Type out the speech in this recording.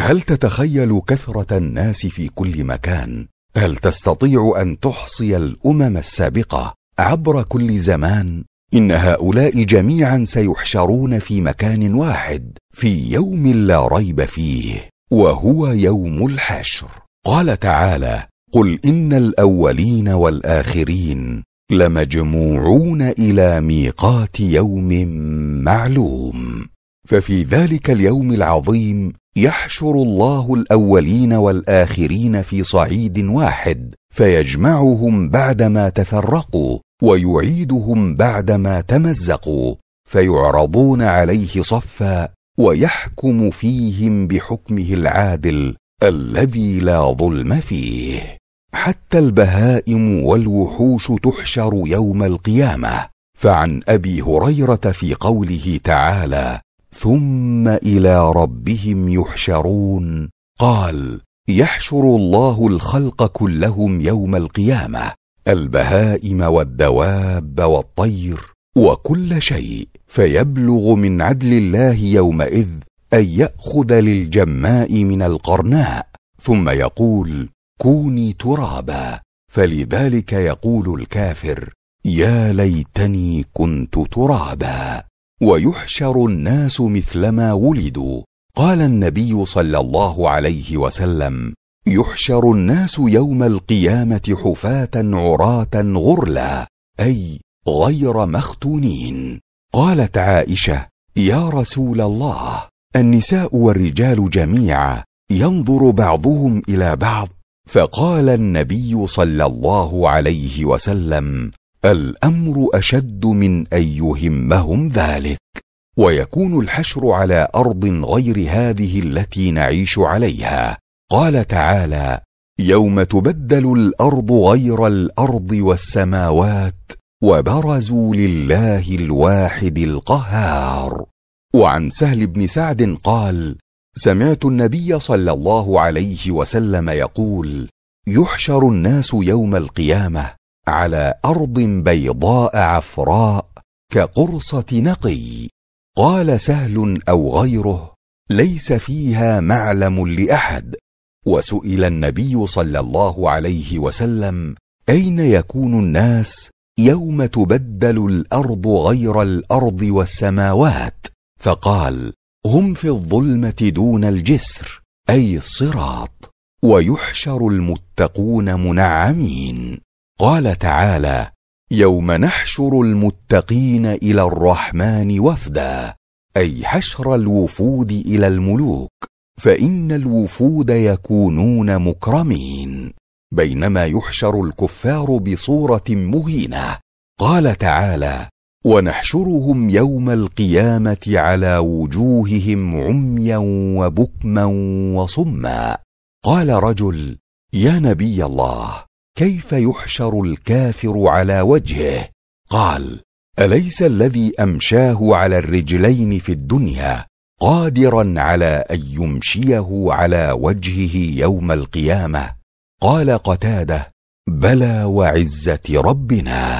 هل تتخيل كثره الناس في كل مكان هل تستطيع ان تحصي الامم السابقه عبر كل زمان ان هؤلاء جميعا سيحشرون في مكان واحد في يوم لا ريب فيه وهو يوم الحشر قال تعالى قل ان الاولين والاخرين لمجموعون الى ميقات يوم معلوم ففي ذلك اليوم العظيم يحشر الله الاولين والاخرين في صعيد واحد فيجمعهم بعدما تفرقوا ويعيدهم بعدما تمزقوا فيعرضون عليه صفا ويحكم فيهم بحكمه العادل الذي لا ظلم فيه حتى البهائم والوحوش تحشر يوم القيامه فعن ابي هريره في قوله تعالى ثم الى ربهم يحشرون قال يحشر الله الخلق كلهم يوم القيامه البهائم والدواب والطير وكل شيء فيبلغ من عدل الله يومئذ ان ياخذ للجماء من القرناء ثم يقول كوني ترابا فلذلك يقول الكافر يا ليتني كنت ترابا ويحشر الناس مثلما ولدوا قال النبي صلى الله عليه وسلم يحشر الناس يوم القيامه حفاه عراه غرلا اي غير مختونين قالت عائشه يا رسول الله النساء والرجال جميعا ينظر بعضهم الى بعض فقال النبي صلى الله عليه وسلم الامر اشد من ان يهمهم ذلك ويكون الحشر على ارض غير هذه التي نعيش عليها قال تعالى يوم تبدل الارض غير الارض والسماوات وبرزوا لله الواحد القهار وعن سهل بن سعد قال سمعت النبي صلى الله عليه وسلم يقول يحشر الناس يوم القيامه على ارض بيضاء عفراء كقرصه نقي قال سهل او غيره ليس فيها معلم لاحد وسئل النبي صلى الله عليه وسلم اين يكون الناس يوم تبدل الارض غير الارض والسماوات فقال هم في الظلمه دون الجسر اي الصراط ويحشر المتقون منعمين قال تعالى يوم نحشر المتقين الى الرحمن وفدا اي حشر الوفود الى الملوك فان الوفود يكونون مكرمين بينما يحشر الكفار بصوره مهينه قال تعالى ونحشرهم يوم القيامه على وجوههم عميا وبكما وصما قال رجل يا نبي الله كيف يحشر الكافر على وجهه قال اليس الذي امشاه على الرجلين في الدنيا قادرا على ان يمشيه على وجهه يوم القيامه قال قتاده بلى وعزه ربنا